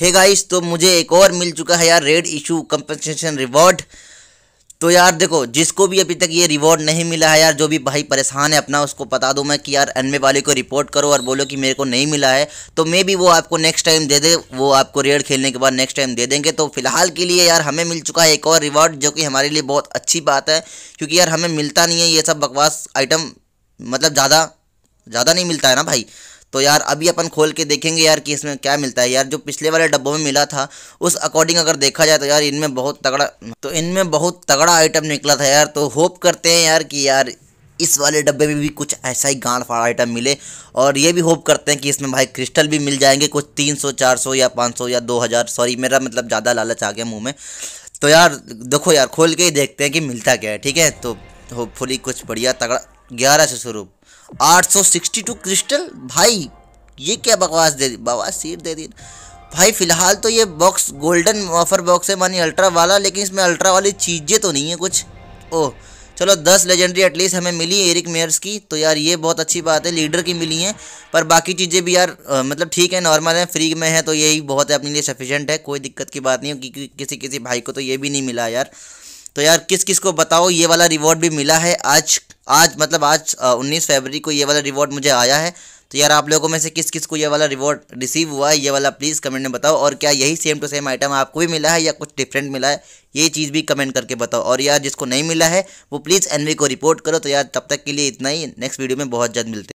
हे hey guys तो मुझे एक और मिल चुका है यार रेड इशू कंपनसेशन रिवॉर्ड तो यार देखो जिसको भी अभी तक ये रिवॉर्ड नहीं मिला है यार जो भी भाई परेशान है अपना उसको बता दो मैं कि यार एनमे वाले को रिपोर्ट करो और बोलो कि मेरे को नहीं मिला है तो मे भी वो आपको नेक्स्ट टाइम दे दे वो आपको रेड खेलने के बाद नेक्स्ट टाइम दे देंगे तो फिलहाल के लिए यार हमें मिल चुका है एक और रिवॉर्ड जो कि हमारे लिए बहुत अच्छी बात है क्योंकि यार हमें मिलता नहीं है ये सब बकवास आइटम मतलब ज़्यादा ज़्यादा नहीं मिलता है ना भाई तो यार अभी अपन खोल के देखेंगे यार कि इसमें क्या मिलता है यार जो पिछले वाले डब्बों में मिला था उस अकॉर्डिंग अगर देखा जाए तो यार इनमें बहुत तगड़ा तो इनमें बहुत तगड़ा आइटम निकला था यार तो होप करते हैं यार कि यार इस वाले डब्बे में भी कुछ ऐसा ही गाड़ फाड़ आइटम मिले और ये भी होप करते हैं कि इसमें भाई क्रिस्टल भी मिल जाएंगे कुछ तीन सौ या पाँच या दो सॉरी मेरा मतलब ज़्यादा लालच आ गया मुँह में तो यार देखो यार खोल के ही देखते हैं कि मिलता क्या है ठीक है तो होपफुली कुछ बढ़िया तगड़ा ग्यारह सौ शुरू आठ सौ सिक्सटी टू क्रिस्टल भाई ये क्या बकवास दे दी बकवास सीट दे दी भाई फिलहाल तो ये बॉक्स गोल्डन ऑफर बॉक्स है मानी अल्ट्रा वाला लेकिन इसमें अल्ट्रा वाली चीज़ें तो नहीं है कुछ ओह चलो दस लेजेंडरी एटलीस्ट हमें मिली एरिक मेयर्स की तो यार ये बहुत अच्छी बात है लीडर की मिली हैं पर बाकी चीज़ें भी यार आ, मतलब ठीक है नॉर्मल है फ्री में है तो यही बहुत है अपने लिए सफिशेंट है कोई दिक्कत की बात नहीं है कि, कि, किसी किसी भाई को तो ये भी नहीं मिला यार तो यार किस किस को बताओ ये वाला रिवॉर्ड भी मिला है आज आज मतलब आज उन्नीस फरवरी को ये वाला रिवॉर्ड मुझे आया है तो यार आप लोगों में से किस किस को ये वाला रिवॉर्ड रिसीव हुआ है ये वाला प्लीज़ कमेंट में बताओ और क्या यही सेम टू सेम आइटम आपको भी मिला है या कुछ डिफरेंट मिला है ये चीज़ भी कमेंट करके बताओ और यार जिसको नहीं मिला है वो प्लीज़ एनवी को रिपोर्ट करो तो यार तब तक के लिए इतना ही नेक्स्ट वीडियो में बहुत जल्द मिलते